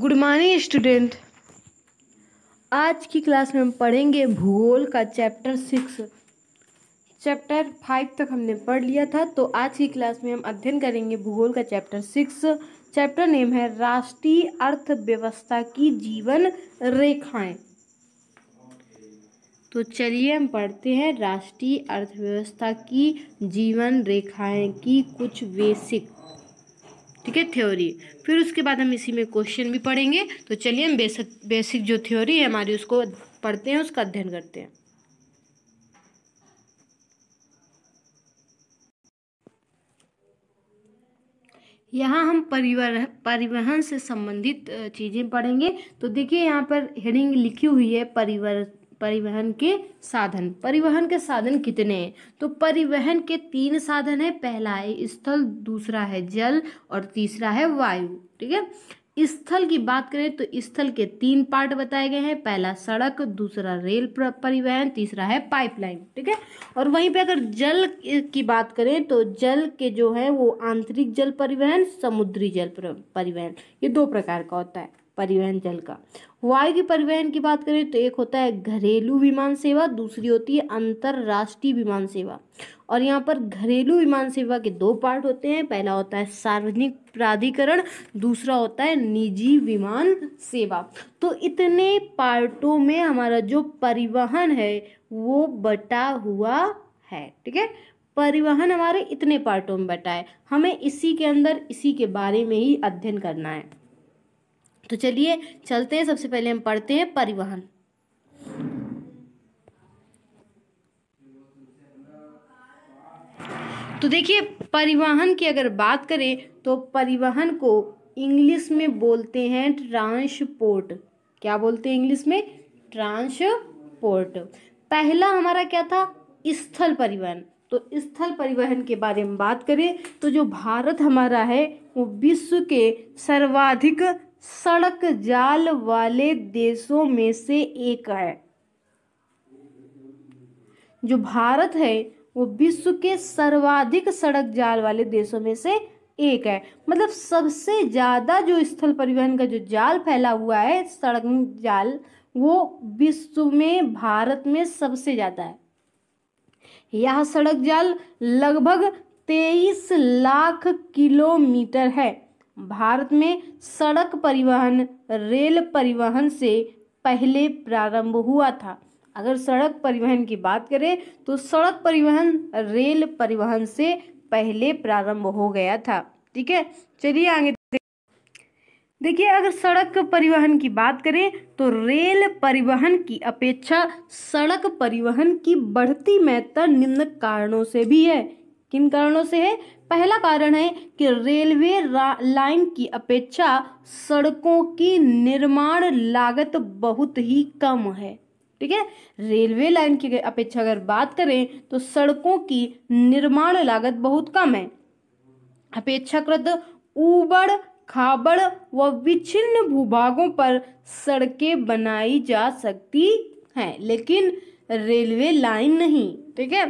good morning student आज की class में हम पढ़ेंगे भूगोल का चैप्टर सिक्स चैप्टर फाइव तक हमने पढ़ लिया था तो आज की क्लास में हम अध्ययन करेंगे भूगोल का चैप्टर सिक्स चैप्टर नेम है राष्ट्रीय अर्थव्यवस्था की जीवन रेखाएं तो चलिए हम पढ़ते हैं राष्ट्रीय अर्थव्यवस्था की जीवन रेखाएं की कुछ बेसिक ठीक है थ्योरी फिर उसके बाद हम इसी में क्वेश्चन भी पढ़ेंगे तो चलिए हम बेसिक बेसिक जो थ्योरी है हमारी उसको पढ़ते हैं उसका अध्ययन करते हैं यहाँ हम परिवहन परिवहन से संबंधित चीज़ें पढ़ेंगे तो देखिए यहाँ पर हेडिंग लिखी हुई है परिवर परिवहन के साधन परिवहन के साधन कितने हैं तो परिवहन के तीन साधन है पहला है स्थल दूसरा है जल और तीसरा है वायु ठीक है स्थल की बात करें तो स्थल के तीन पार्ट बताए गए हैं पहला सड़क दूसरा रेल परिवहन तीसरा है पाइपलाइन ठीक है और वहीं पे अगर जल की बात करें तो जल के जो है वो आंतरिक जल परिवहन समुद्री जल परिवहन ये दो प्रकार का होता है परिवहन जल का वायु के परिवहन की बात करें तो एक होता है घरेलू विमान सेवा दूसरी होती है अंतर्राष्ट्रीय विमान सेवा और यहाँ पर घरेलू विमान सेवा के दो पार्ट होते हैं पहला होता है सार्वजनिक प्राधिकरण दूसरा होता है निजी विमान सेवा तो इतने पार्टों में हमारा जो परिवहन है वो बटा हुआ है ठीक है परिवहन हमारे इतने पार्टों में बटा है हमें इसी के अंदर इसी के बारे में ही अध्ययन करना है तो चलिए चलते हैं सबसे पहले हम पढ़ते हैं परिवहन तो देखिए परिवहन की अगर बात करें तो परिवहन को इंग्लिश में बोलते हैं ट्रांसपोर्ट क्या बोलते हैं इंग्लिश में ट्रांसपोर्ट पहला हमारा क्या था स्थल परिवहन तो स्थल परिवहन के बारे में बात करें तो जो भारत हमारा है वो विश्व के सर्वाधिक सड़क जाल वाले देशों में से एक है जो भारत है वो विश्व के सर्वाधिक सड़क जाल वाले देशों में से एक है मतलब सबसे ज़्यादा जो स्थल परिवहन का जो जाल फैला हुआ है सड़क जाल वो विश्व में भारत में सबसे ज़्यादा है यह सड़क जाल लगभग तेईस लाख किलोमीटर है भारत में सड़क परिवहन रेल परिवहन से पहले प्रारंभ हुआ था अगर सड़क परिवहन की बात करें तो सड़क परिवहन रेल परिवहन से पहले प्रारंभ हो गया था ठीक है चलिए आगे देखिए अगर सड़क परिवहन की बात करें तो रेल परिवहन की अपेक्षा सड़क परिवहन की बढ़ती महत्ता निम्न कारणों से भी है किन कारणों से है पहला कारण है कि रेलवे लाइन की अपेक्षा सड़कों की निर्माण लागत बहुत ही कम है ठीक है रेलवे लाइन की अपेक्षा अगर बात करें तो सड़कों की निर्माण लागत बहुत कम है अपेक्षाकृत ऊबड़ खाबड़ व विच्छिन्न भूभागों पर सड़कें बनाई जा सकती हैं लेकिन रेलवे लाइन नहीं ठीक है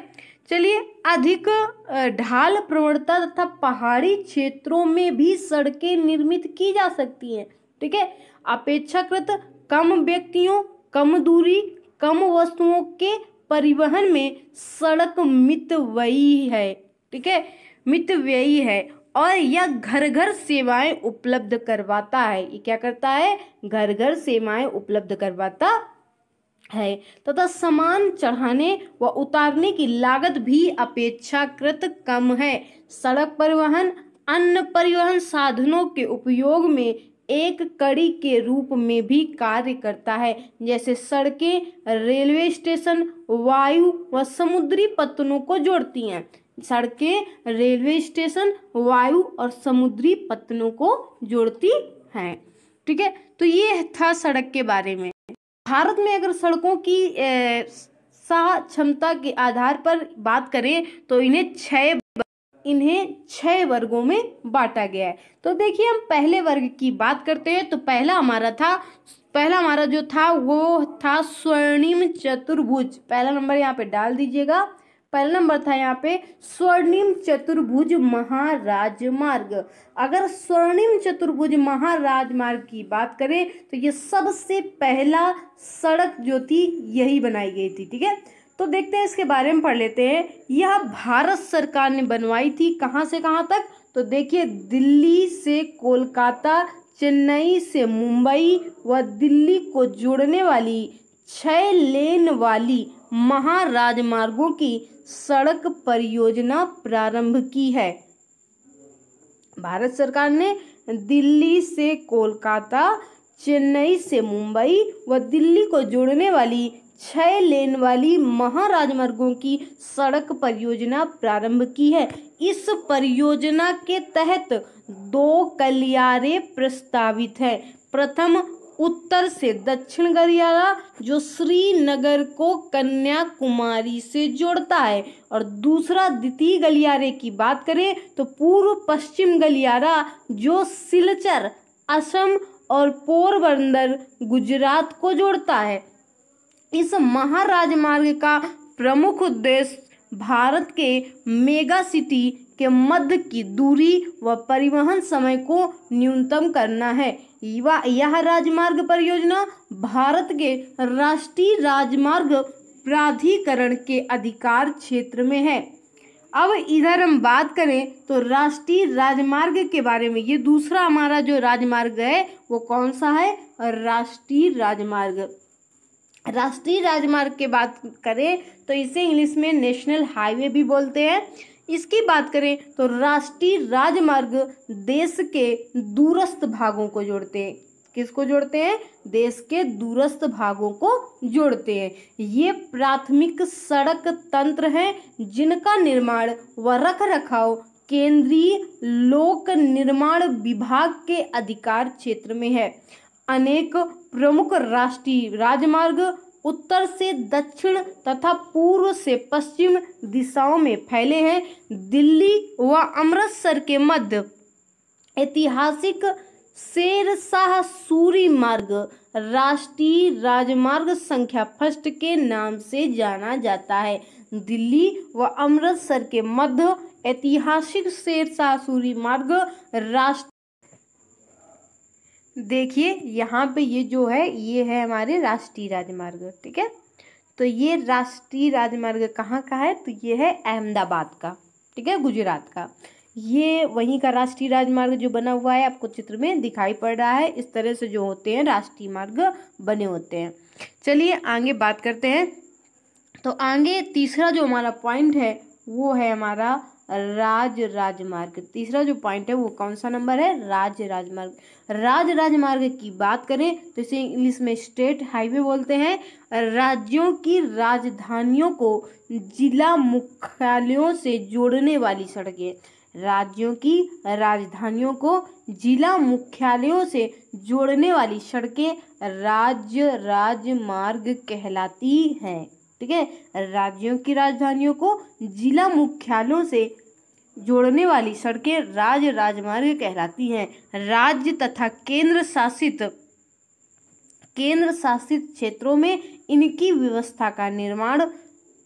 चलिए अधिक ढाल प्रवणता तथा पहाड़ी क्षेत्रों में भी सड़कें निर्मित की जा सकती हैं ठीक है अपेक्षाकृत कम व्यक्तियों कम दूरी कम वस्तुओं के परिवहन में सड़क मितव्ययी है ठीक है मितव्ययी है और यह घर घर सेवाएं उपलब्ध करवाता है ये क्या करता है घर घर सेवाएं उपलब्ध करवाता है तथा सामान चढ़ाने व उतारने की लागत भी अपेक्षाकृत कम है सड़क परिवहन अन्य परिवहन साधनों के उपयोग में एक कड़ी के रूप में भी कार्य करता है जैसे सड़कें रेलवे स्टेशन वायु व समुद्री पत्तनों को जोड़ती हैं सड़कें रेलवे स्टेशन वायु और समुद्री पत्तनों को जोड़ती हैं ठीक है तो ये था सड़क के बारे में भारत में अगर सड़कों की सा क्षमता के आधार पर बात करें तो इन्हें छः इन्हें छः वर्गों में बांटा गया है तो देखिए हम पहले वर्ग की बात करते हैं तो पहला हमारा था पहला हमारा जो था वो था स्वर्णिम चतुर्भुज पहला नंबर यहाँ पे डाल दीजिएगा पहला नंबर था यहाँ पे स्वर्णिम चतुर्भुज महाराज मार्ग अगर स्वर्णिम चतुर्भुज महाराज मार्ग की बात करें तो ये सबसे पहला सड़क जो थी यही बनाई गई थी ठीक है तो देखते हैं इसके बारे में पढ़ लेते हैं यह भारत सरकार ने बनवाई थी कहाँ से कहाँ तक तो देखिए दिल्ली से कोलकाता चेन्नई से मुंबई व दिल्ली को जोड़ने वाली छः लेन वाली महाराजमार्गों की सड़क परियोजना प्रारंभ की है भारत सरकार ने दिल्ली से कोलकाता चेन्नई से मुंबई व दिल्ली को जोड़ने वाली छह लेन वाली महाराजमार्गों की सड़क परियोजना प्रारंभ की है इस परियोजना के तहत दो कलियारे प्रस्तावित है प्रथम उत्तर से दक्षिण गलियारा जो श्रीनगर को कन्याकुमारी से जोड़ता है और दूसरा द्वितीय गलियारे की बात करें तो पूर्व पश्चिम गलियारा जो सिलचर असम और पोरबंदर गुजरात को जोड़ता है इस महाराजमार्ग का प्रमुख उद्देश्य भारत के मेगा सिटी के मध्य की दूरी व परिवहन समय को न्यूनतम करना है यह राजमार्ग परियोजना भारत के राष्ट्रीय राजमार्ग प्राधिकरण के अधिकार क्षेत्र में है अब इधर हम बात करें तो राष्ट्रीय राजमार्ग के बारे में ये दूसरा हमारा जो राजमार्ग है वो कौन सा है राष्ट्रीय राजमार्ग राष्ट्रीय राजमार्ग के बात करें तो इसे इंग्लिश में नेशनल हाईवे भी बोलते हैं इसकी बात करें तो राष्ट्रीय राजमार्ग देश के दूरस्थ भागों को जोड़ते हैं किसको जोड़ते हैं देश के दूरस्थ भागों को जोड़ते हैं ये प्राथमिक सड़क तंत्र हैं जिनका निर्माण व रख रखाव केंद्रीय लोक निर्माण विभाग के अधिकार क्षेत्र में है अनेक प्रमुख राष्ट्रीय राजमार्ग उत्तर से दक्षिण तथा पूर्व से पश्चिम दिशाओं में फैले हैं दिल्ली व अमृतसर के मध्य ऐतिहासिक शेरशाह सूरी मार्ग राष्ट्रीय राजमार्ग संख्या फर्स्ट के नाम से जाना जाता है दिल्ली व अमृतसर के मध्य ऐतिहासिक शेरशाह सूरी मार्ग राष्ट्र देखिए यहाँ पे ये जो है ये है हमारे राष्ट्रीय राजमार्ग ठीक है तो ये राष्ट्रीय राजमार्ग कहाँ का है तो ये है अहमदाबाद का ठीक है गुजरात का ये वहीं का राष्ट्रीय राजमार्ग जो बना हुआ है आपको चित्र में दिखाई पड़ रहा है इस तरह से जो होते हैं राष्ट्रीय मार्ग बने होते हैं चलिए आगे बात करते हैं तो आगे तीसरा जो हमारा पॉइंट है वो है हमारा राज राजमार्ग तीसरा जो पॉइंट है वो कौन सा नंबर है राज राजमार्ग राज राजमार्ग की बात करें तो इसे इंग्लिश में स्टेट हाईवे बोलते हैं राज्यों की राजधानियों को जिला मुख्यालयों से जोड़ने वाली सड़कें राज्यों की राजधानियों को जिला मुख्यालयों से जोड़ने वाली सड़कें राज्य राजमार्ग कहलाती हैं ठीक है राज्यों की राजधानियों को जिला मुख्यालयों से जोड़ने वाली सड़कें राज्य राजमार्ग कहलाती हैं राज्य तथा केंद्र शासित केंद्र शासित क्षेत्रों में इनकी व्यवस्था का निर्माण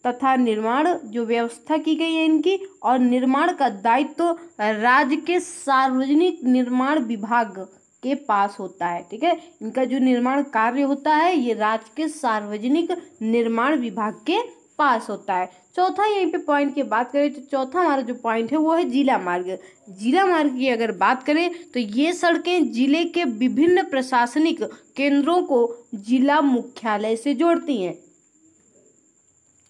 तथा निर्माण जो व्यवस्था की गई है इनकी और निर्माण का दायित्व तो राज्य के सार्वजनिक निर्माण विभाग के पास होता है ठीक है इनका जो निर्माण कार्य होता है ये राज्य के सार्वजनिक निर्माण विभाग के पास होता है चौथा यहीं पे पॉइंट की बात करें तो चौथा हमारा जो पॉइंट है वो है जिला मार्ग जिला मार्ग की अगर बात करें तो ये सड़कें जिले के विभिन्न प्रशासनिक केंद्रों को जिला मुख्यालय से जोड़ती हैं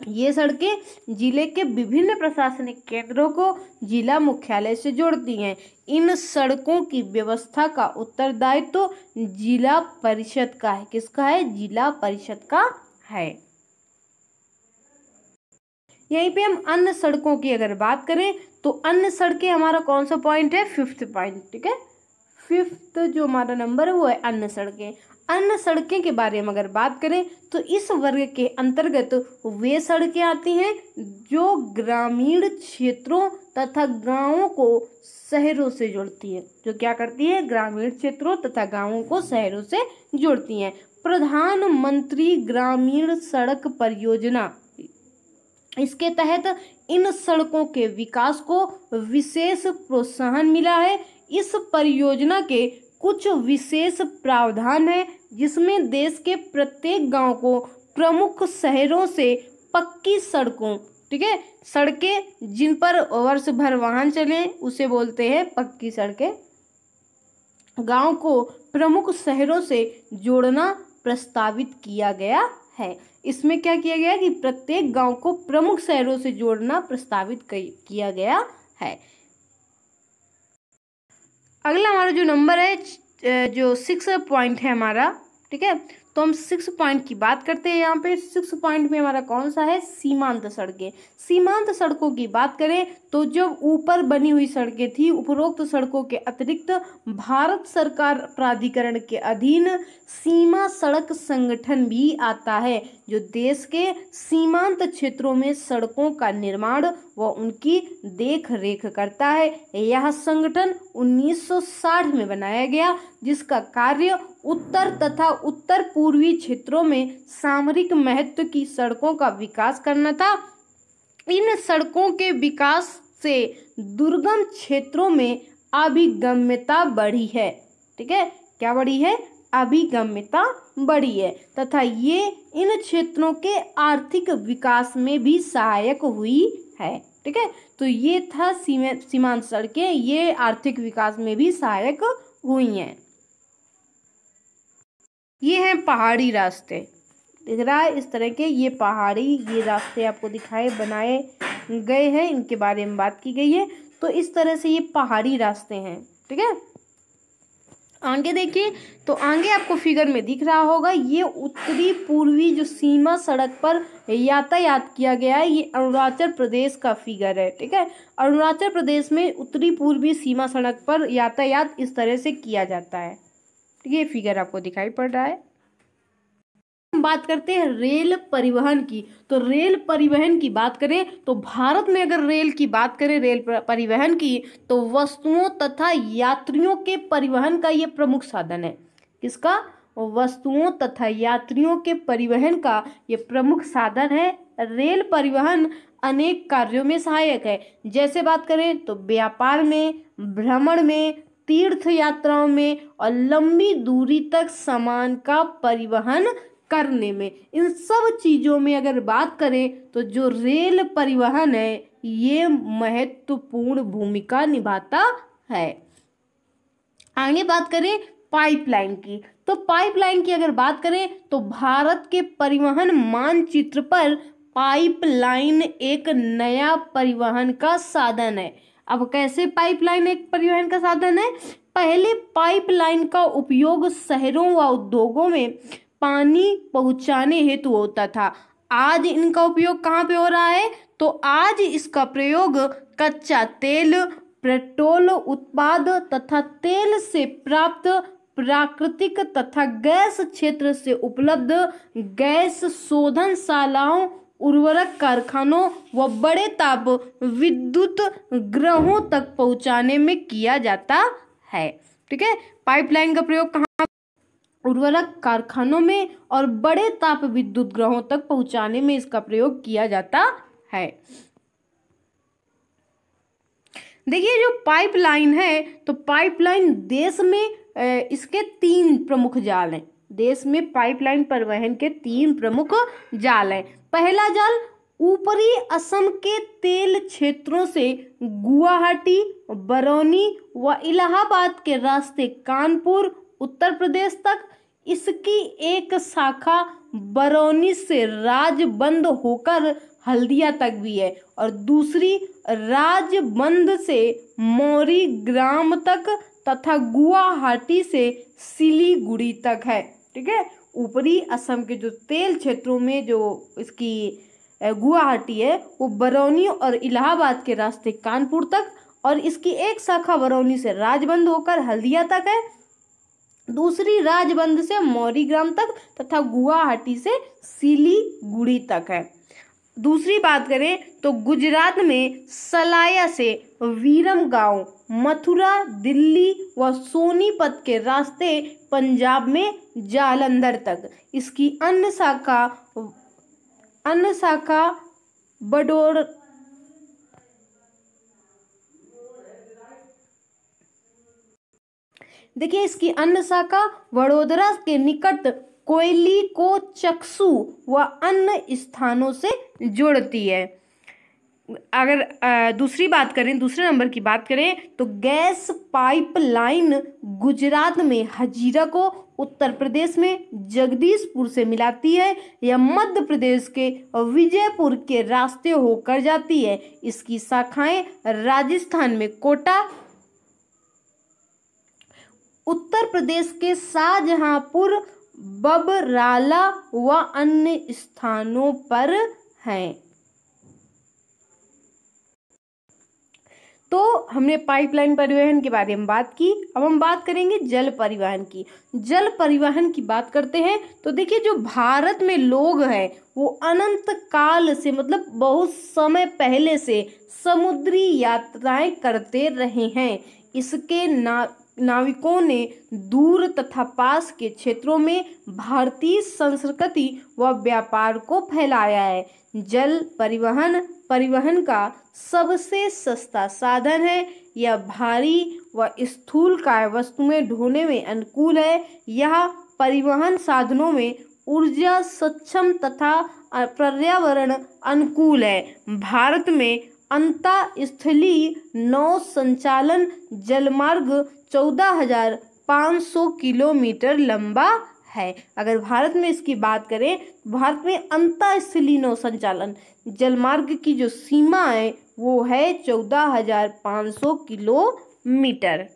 ये सड़कें जिले के विभिन्न प्रशासनिक केंद्रों को जिला मुख्यालय से जोड़ती हैं इन सड़कों की व्यवस्था का उत्तरदायित्व तो जिला परिषद का है किसका है जिला परिषद का है यहीं पे हम अन्य सड़कों की अगर बात करें तो अन्य सड़कें हमारा कौन सा पॉइंट है फिफ्थ पॉइंट ठीक है फिफ्थ जो हमारा नंबर है वो है अन्य सड़कें अन्य सड़कें के बारे में अगर बात करें तो इस वर्ग के अंतर्गत वे सड़कें आती हैं जो ग्रामीण क्षेत्रों तथा गांवों को शहरों से जोड़ती है जो क्या करती है ग्रामीण क्षेत्रों तथा गांवों को शहरों से जोड़ती हैं प्रधानमंत्री ग्रामीण सड़क परियोजना इसके तहत इन सड़कों के विकास को विशेष प्रोत्साहन मिला है इस परियोजना के कुछ विशेष प्रावधान है जिसमें देश के प्रत्येक गांव को प्रमुख शहरों से पक्की सड़कों ठीक है सड़कें जिन पर वर्ष भर वाहन चले उसे बोलते हैं पक्की सड़कें गांव को प्रमुख शहरों से जोड़ना प्रस्तावित किया गया है इसमें क्या किया गया कि प्रत्येक गांव को प्रमुख शहरों से जोड़ना प्रस्तावित किया गया है अगला हमारा जो नंबर है जो सिक्स पॉइंट है हमारा ठीक है तो हम सिक्स पॉइंट की बात करते हैं यहाँ पे सिक्स पॉइंट में हमारा कौन सा है सीमांत सड़कें सीमांत सड़कों की बात करें तो जब ऊपर बनी हुई सड़कें थी उपरोक्त सड़कों के अतिरिक्त भारत सरकार प्राधिकरण के अधीन सीमा सड़क संगठन भी आता है जो देश के सीमांत क्षेत्रों में सड़कों का निर्माण व उनकी देख रेख करता है यह संगठन 1960 में बनाया गया जिसका कार्य उत्तर तथा उत्तर पूर्वी क्षेत्रों में सामरिक महत्व की सड़कों का विकास करना था इन सड़कों के विकास से दुर्गम क्षेत्रों में अभिगम्यता बढ़ी है ठीक है क्या बढ़ी है अभिगम्यता बढ़ी है तथा ये इन क्षेत्रों के आर्थिक विकास में भी सहायक हुई है ठीक है तो ये था सीमांत सड़कें ये आर्थिक विकास में भी सहायक हुई हैं ये हैं पहाड़ी रास्ते दिख रहा है इस तरह के ये पहाड़ी ये रास्ते आपको दिखाए बनाए गए हैं इनके बारे में बात की गई है तो इस तरह से ये पहाड़ी रास्ते हैं ठीक है आगे देखिए तो आगे आपको फिगर में दिख रहा होगा ये उत्तरी पूर्वी जो सीमा सड़क पर यातायात किया गया है ये अरुणाचल प्रदेश का फिगर है ठीक है अरुणाचल प्रदेश में उत्तरी पूर्वी सीमा सड़क पर यातायात इस तरह से किया जाता है ये फिगर आपको दिखाई पड़ रहा है बात करते हैं रेल परिवहन की तो रेल परिवहन की बात करें तो भारत में अगर रेल की बात करें रेल परिवहन की तो वस्तुओं तथा यात्रियों के परिवहन का ये प्रमुख साधन है किसका वस्तुओं तथा यात्रियों के परिवहन का ये प्रमुख साधन है रेल परिवहन अनेक कार्यों में सहायक है जैसे बात करें तो व्यापार में भ्रमण में तीर्थ यात्राओं में और लंबी दूरी तक सामान का परिवहन करने में इन सब चीज़ों में अगर बात करें तो जो रेल परिवहन है ये महत्वपूर्ण भूमिका निभाता है आगे बात करें पाइपलाइन की तो पाइपलाइन की अगर बात करें तो भारत के परिवहन मानचित्र पर पाइपलाइन एक नया परिवहन का साधन है अब कैसे पाइपलाइन एक परिवहन का साधन है पहले पाइपलाइन का उपयोग शहरों व उद्योगों में पानी पहुंचाने हेतु होता था आज इनका उपयोग कहाँ पे हो रहा है तो आज इसका प्रयोग कच्चा तेल पेट्रोल उत्पाद तथा तेल से प्राप्त प्राकृतिक तथा गैस क्षेत्र से उपलब्ध गैस शोधन शालाओं उर्वरक कारखानों व बड़े ताप विद्युत ग्रहों तक पहुंचाने में किया जाता है ठीक है पाइपलाइन का प्रयोग कहाँ उर्वरक कारखानों में और बड़े ताप विद्युत ग्रहों तक पहुंचाने में इसका प्रयोग किया जाता है देखिए जो पाइपलाइन है तो पाइपलाइन देश में इसके तीन प्रमुख जाल हैं देश में पाइपलाइन परिवहन के तीन प्रमुख जाल हैं पहला जाल ऊपरी असम के तेल क्षेत्रों से गुवाहाटी बरौनी व इलाहाबाद के रास्ते कानपुर उत्तर प्रदेश तक इसकी एक शाखा बरौनी से राजबंद होकर हल्दिया तक भी है और दूसरी राजबंद से मौरी ग्राम तक तथा गुवाहाटी से सिलीगुड़ी तक है ठीक है ऊपरी असम के जो तेल क्षेत्रों में जो इसकी गुवाहाटी है वो बरौनी और इलाहाबाद के रास्ते कानपुर तक और इसकी एक शाखा बरौनी से राजबंद होकर हल्दिया तक है दूसरी राजबंद से मौरीग्राम तक तथा गुवाहाटी से सिलीगुड़ी तक है दूसरी बात करें तो गुजरात में सलाया से वीरम गांव मथुरा दिल्ली व सोनीपत के रास्ते पंजाब में जालंधर तक इसकी अन्य शाखा अन्य शाखा बडोर देखिए इसकी अन्य शाखा वडोदरा के निकट कोयली को चक्षु व अन्य स्थानों से जोड़ती है अगर दूसरी बात करें दूसरे नंबर की बात करें तो गैस पाइपलाइन गुजरात में हजीरा को उत्तर प्रदेश में जगदीशपुर से मिलाती है या मध्य प्रदेश के विजयपुर के रास्ते होकर जाती है इसकी शाखाएं राजस्थान में कोटा उत्तर प्रदेश के शाहजहांपुर बबराला व अन्य स्थानों पर हैं तो हमने पाइपलाइन परिवहन के बारे में बात की अब हम बात करेंगे जल परिवहन की जल परिवहन की बात करते हैं तो देखिए जो भारत में लोग हैं वो अनंत काल से मतलब बहुत समय पहले से समुद्री यात्राएं करते रहे हैं इसके ना नाविकों ने दूर तथा पास के क्षेत्रों में भारतीय संस्कृति व व्यापार को फैलाया है जल परिवहन परिवहन का सबसे सस्ता साधन है यह भारी व स्थूल काय वस्तुएं ढोने में अनुकूल है यह परिवहन साधनों में ऊर्जा सक्षम तथा पर्यावरण अनुकूल है भारत में अंतःस्थलीय नौ संचालन जलमार्ग चौदह हजार पाँच सौ किलोमीटर लंबा है अगर भारत में इसकी बात करें तो भारत में स्थली नौ संचालन जलमार्ग की जो सीमा है वो है चौदह हजार पाँच सौ किलोमीटर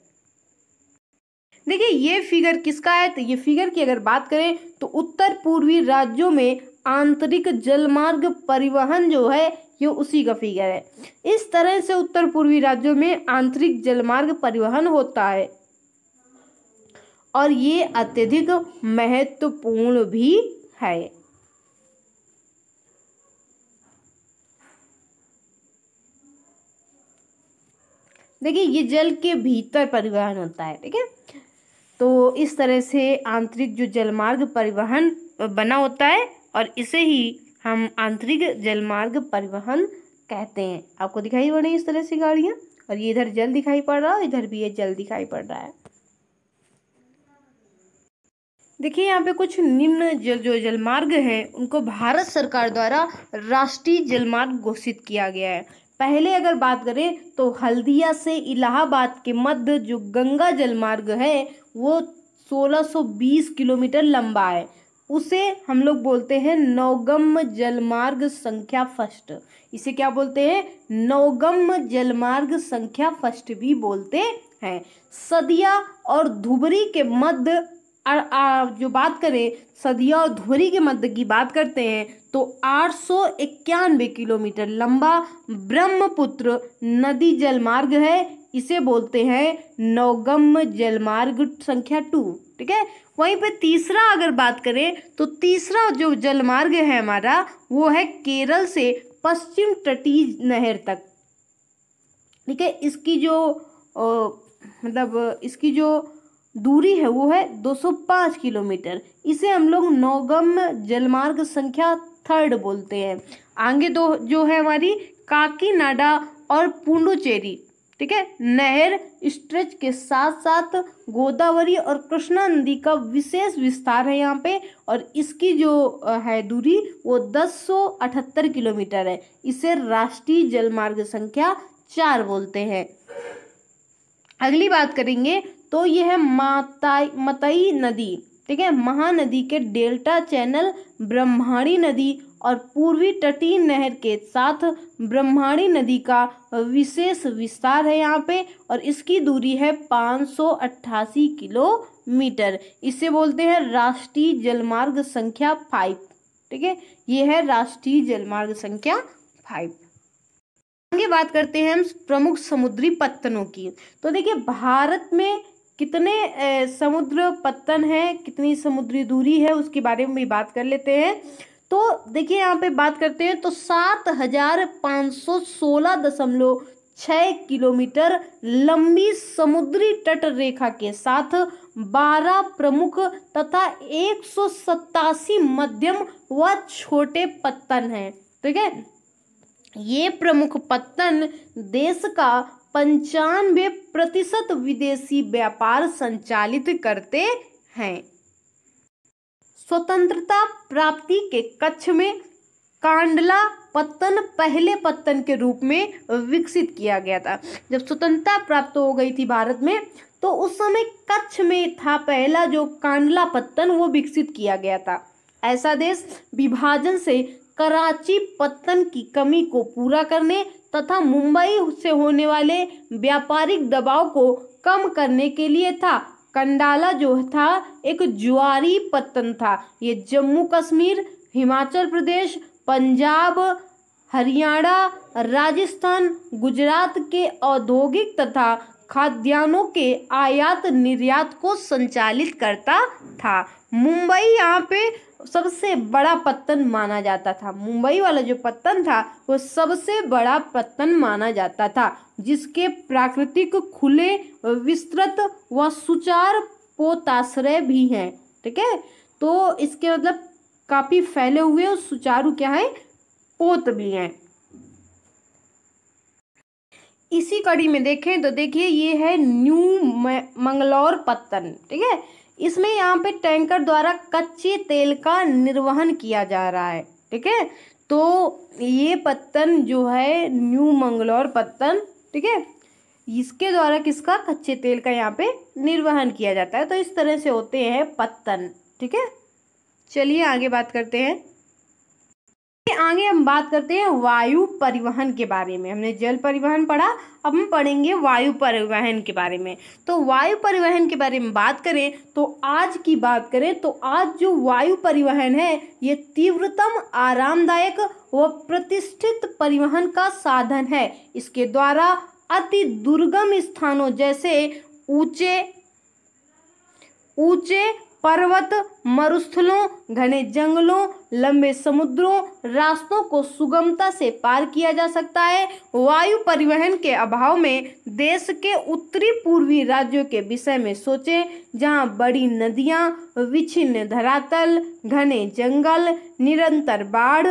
देखिए ये फिगर किसका है तो ये फिगर की अगर बात करें तो उत्तर पूर्वी राज्यों में आंतरिक जलमार्ग परिवहन जो है ये उसी का फिगर है इस तरह से उत्तर पूर्वी राज्यों में आंतरिक जलमार्ग परिवहन होता है और ये अत्यधिक महत्वपूर्ण भी है देखिए ये जल के भीतर परिवहन होता है ठीक है तो इस तरह से आंतरिक जो जलमार्ग परिवहन बना होता है और इसे ही हम आंतरिक जलमार्ग परिवहन कहते हैं आपको दिखाई पड़ रही इस तरह से गाड़ियाँ और ये इधर जल दिखाई पड़ रहा है इधर भी ये जल दिखाई पड़ रहा है देखिए यहाँ पे कुछ निम्न जल जो जलमार्ग हैं उनको भारत सरकार द्वारा राष्ट्रीय जलमार्ग घोषित किया गया है पहले अगर बात करें तो हल्दिया से इलाहाबाद के मध्य जो गंगा जलमार्ग है वो 1620 किलोमीटर लंबा है उसे हम लोग बोलते हैं नौगम जलमार्ग संख्या फर्स्ट इसे क्या बोलते हैं नौगम जलमार्ग संख्या फर्स्ट भी बोलते हैं सदिया और धुबरी के मध्य जो बात करें सदिया और धुबरी के मध्य की बात करते हैं तो आठ किलोमीटर लंबा ब्रह्मपुत्र नदी जलमार्ग है इसे बोलते हैं नौगम जलमार्ग संख्या टू ठीक है वहीं पे तीसरा अगर बात करें तो तीसरा जो जलमार्ग है हमारा वो है केरल से पश्चिम तटीय नहर तक ठीक है इसकी जो मतलब इसकी जो दूरी है वो है 205 किलोमीटर इसे हम लोग नौगम जलमार्ग संख्या थर्ड बोलते हैं आगे दो जो है हमारी काकीनाडा और पुंडुचेरी ठीक है नहर स्ट्रेच के साथ साथ गोदावरी और कृष्णा नदी का विशेष विस्तार है यहाँ पे और इसकी जो है दूरी वो 1078 किलोमीटर है इसे राष्ट्रीय जलमार्ग संख्या चार बोलते हैं अगली बात करेंगे तो यह है माताई मतई नदी ठीक है महानदी के डेल्टा चैनल ब्रह्माणी नदी और पूर्वी तटीय नहर के साथ ब्रह्मणी नदी का विशेष विस्तार है यहाँ पे और इसकी दूरी है 588 किलोमीटर इसे बोलते हैं राष्ट्रीय जलमार्ग संख्या फाइव ठीक है ये है राष्ट्रीय जलमार्ग संख्या फाइव आगे बात करते हैं हम प्रमुख समुद्री पत्तनों की तो देखिए भारत में कितने समुद्र पत्तन हैं कितनी समुद्री दूरी है उसके बारे में भी बात कर लेते हैं तो देखिए यहाँ पे बात करते हैं तो सात हजार पाँच सौ सोलह दशमलव छः किलोमीटर लंबी समुद्री तट रेखा के साथ बारह प्रमुख तथा एक सौ सत्तासी मध्यम व छोटे पत्तन हैं ठीक है ये प्रमुख पत्तन देश का पंचानवे प्रतिशत विदेशी व्यापार संचालित करते हैं स्वतंत्रता प्राप्ति के कक्ष में कांडला पत्तन पहले पत्तन के रूप में विकसित किया गया था जब स्वतंत्रता प्राप्त हो गई थी भारत में तो उस समय कच्छ में था पहला जो कांडला पत्तन वो विकसित किया गया था ऐसा देश विभाजन से कराची पत्तन की कमी को पूरा करने तथा मुंबई से होने वाले व्यापारिक दबाव को कम करने के लिए था कंडाला जो था एक ज्वारी पत्तन था ये जम्मू कश्मीर हिमाचल प्रदेश पंजाब हरियाणा राजस्थान गुजरात के औद्योगिक तथा खाद्यान्नों के आयात निर्यात को संचालित करता था मुंबई यहाँ पे सबसे बड़ा पत्तन माना जाता था मुंबई वाला जो पत्तन था वो सबसे बड़ा पत्तन माना जाता था जिसके प्राकृतिक खुले विस्तृत व सुचार पोताश्रय भी हैं ठीक है तो इसके मतलब काफ़ी फैले हुए और सुचारू क्या है पोत भी हैं इसी कड़ी में देखें तो देखिए ये है न्यू मंगलौर पत्तन ठीक है इसमें यहाँ पे टैंकर द्वारा कच्चे तेल का निर्वहन किया जा रहा है ठीक है तो ये पत्तन जो है न्यू मंगलौर पत्तन ठीक है इसके द्वारा किसका कच्चे तेल का यहाँ पे निर्वहन किया जाता है तो इस तरह से होते हैं पत्तन ठीक है चलिए आगे बात करते हैं आगे हम बात करते हैं वायु परिवहन के बारे में हमने जल परिवहन पढ़ा अब हम पढ़ेंगे वायु परिवहन के बारे में तो वायु परिवहन के बारे में बात करें तो आज की बात करें तो आज जो वायु परिवहन है ये तीव्रतम आरामदायक व प्रतिष्ठित परिवहन का साधन है इसके द्वारा अति दुर्गम स्थानों जैसे ऊंचे ऊंचे पर्वत मरुस्थलों घने जंगलों लंबे समुद्रों रास्तों को सुगमता से पार किया जा सकता है वायु परिवहन के अभाव में देश के उत्तरी पूर्वी राज्यों के विषय में सोचें जहां बड़ी नदियां विच्छिन्न धरातल घने जंगल निरंतर बाढ़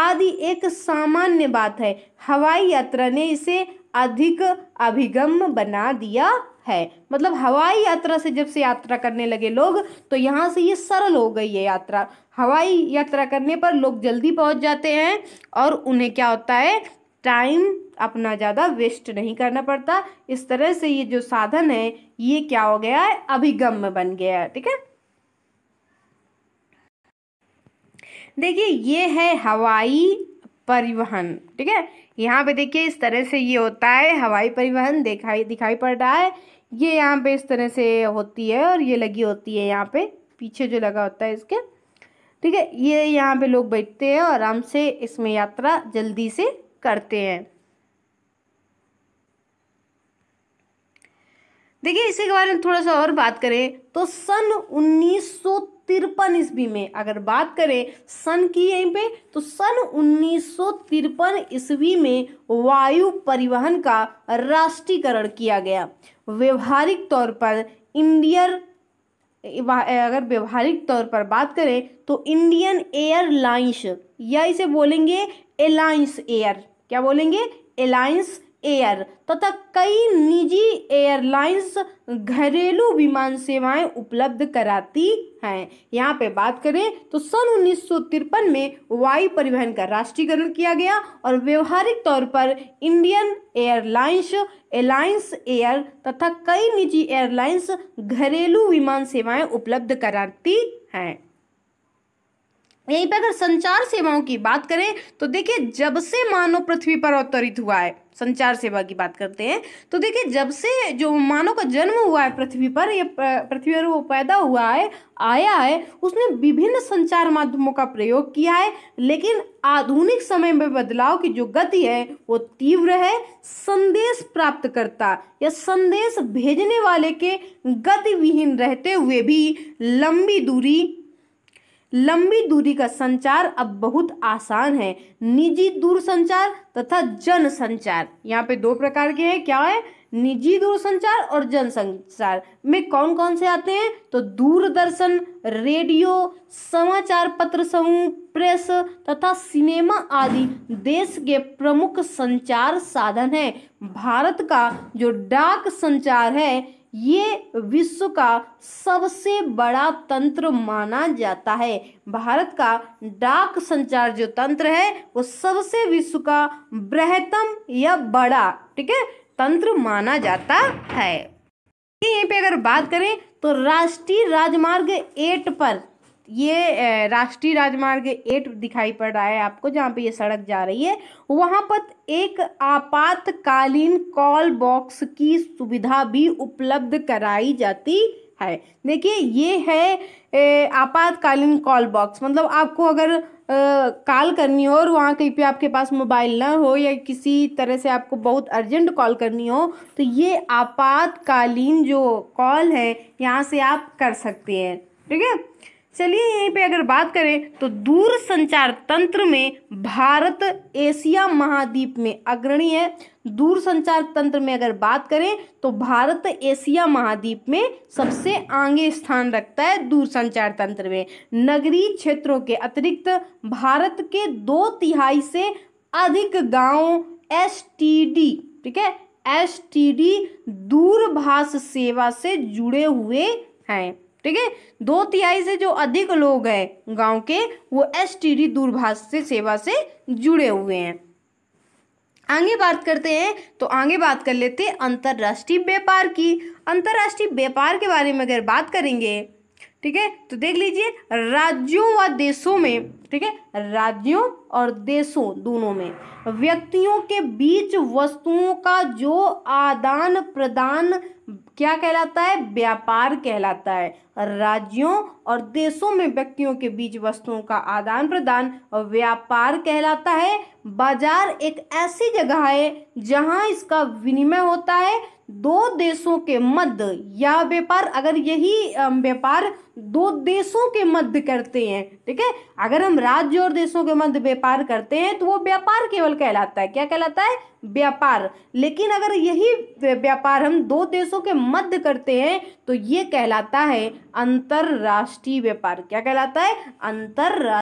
आदि एक सामान्य बात है हवाई यात्रा ने इसे अधिक अभिगम बना दिया है मतलब हवाई यात्रा से जब से यात्रा करने लगे लोग तो यहाँ से ये सरल हो गई है यात्रा हवाई यात्रा करने पर लोग जल्दी पहुँच जाते हैं और उन्हें क्या होता है टाइम अपना ज़्यादा वेस्ट नहीं करना पड़ता इस तरह से ये जो साधन है ये क्या हो गया है अभिगम बन गया है ठीक है देखिए ये है हवाई परिवहन ठीक है यहाँ पे देखिए इस तरह से ये होता है हवाई परिवहन दिखाई दिखाई पड़ रहा है ये यहाँ पे इस तरह से होती है और ये लगी होती है यहाँ पे पीछे जो लगा होता है इसके ठीक है ये यहाँ पे लोग बैठते हैं और आराम से इसमें यात्रा जल्दी से करते हैं देखिए इसी के बारे में थोड़ा सा और बात करें तो सन उन्नीस सौ तिरपन ईस्वी में अगर बात करें सन की यहीं पे तो सन उन्नीस सौ तिरपन ईस्वी में वायु परिवहन का राष्ट्रीयकरण किया गया व्यवहारिक तौर पर इंडियन अगर व्यवहारिक तौर पर बात करें तो इंडियन एयरलाइंस या इसे बोलेंगे एलाइंस एयर क्या बोलेंगे एलाइंस एयर तथा कई निजी एयरलाइंस घरेलू विमान सेवाएं उपलब्ध कराती हैं यहाँ पे बात करें तो सन उन्नीस में वायु परिवहन का राष्ट्रीयकरण किया गया और व्यवहारिक तौर पर इंडियन एयरलाइंस एलाइंस एयर तथा कई निजी एयरलाइंस घरेलू विमान सेवाएं उपलब्ध कराती हैं यहीं पर अगर संचार सेवाओं की बात करें तो देखिए जब से मानव पृथ्वी पर अवतरित हुआ है संचार सेवा की बात करते हैं तो देखिए जब से जो मानव का जन्म हुआ है पृथ्वी पर या पृथ्वी पर वो पैदा हुआ है आया है उसने विभिन्न संचार माध्यमों का प्रयोग किया है लेकिन आधुनिक समय में बदलाव की जो गति है वो तीव्र है संदेश प्राप्त करता या संदेश भेजने वाले के गतिविहीन रहते हुए भी लंबी दूरी लंबी दूरी का संचार अब बहुत आसान है निजी दूर संचार तथा जन संचार यहाँ पे दो प्रकार के हैं क्या है निजी दूरसंचार और जन संचार में कौन कौन से आते हैं तो दूरदर्शन रेडियो समाचार पत्र समूह प्रेस तथा सिनेमा आदि देश के प्रमुख संचार साधन हैं भारत का जो डाक संचार है ये विश्व का सबसे बड़ा तंत्र माना जाता है भारत का डाक संचार जो तंत्र है वो सबसे विश्व का बृहतम या बड़ा ठीक है तंत्र माना जाता है यहीं पे अगर बात करें तो राष्ट्रीय राजमार्ग एट पर ये राष्ट्रीय राजमार्ग एट दिखाई पड़ रहा है आपको जहाँ पे ये सड़क जा रही है वहाँ पर एक आपातकालीन कॉल बॉक्स की सुविधा भी उपलब्ध कराई जाती है देखिए ये है आपातकालीन कॉल बॉक्स मतलब आपको अगर कॉल करनी हो और वहाँ कहीं पे आपके पास मोबाइल ना हो या किसी तरह से आपको बहुत अर्जेंट कॉल करनी हो तो ये आपातकालीन जो कॉल है यहाँ से आप कर सकते हैं ठीक है चलिए यहीं पे अगर बात करें तो दूर संचार तंत्र में भारत एशिया महाद्वीप में अग्रणी है दूर संचार तंत्र में अगर बात करें तो भारत एशिया महाद्वीप में सबसे आगे स्थान रखता है दूर संचार तंत्र में नगरीय क्षेत्रों के अतिरिक्त भारत के दो तिहाई से अधिक गांव एस ठीक है एस दूरभाष सेवा से जुड़े हुए हैं ठीक है दो तिहाई से जो अधिक लोग हैं गांव के वो एसटीडी दूरभाष से सेवा से जुड़े हुए हैं आगे बात करते हैं तो आगे बात कर लेते हैं अंतर्राष्ट्रीय व्यापार की अंतर्राष्ट्रीय व्यापार के बारे में अगर बात करेंगे ठीक है तो देख लीजिए राज्यों व देशों में ठीक है राज्यों और देशों दोनों में व्यक्तियों के बीच वस्तुओं का जो आदान प्रदान क्या कहलाता है व्यापार कहलाता है राज्यों और देशों में व्यक्तियों के बीच वस्तुओं का आदान प्रदान और व्यापार कहलाता है बाजार एक ऐसी जगह है जहां इसका विनिमय होता है दो देशों के मध्य या व्यापार अगर यही व्यापार दो देशों के मध्य करते हैं ठीक है अगर हम राज्य और देशों के मध्य व्यापार करते हैं तो वो व्यापार केवल कहलाता है क्या कहलाता है व्यापार लेकिन अगर यही व्यापार हम दो देशों के मध्य करते हैं तो ये कहलाता है अंतर्राष्ट्रीय व्यापार क्या कहलाता है अंतर्रा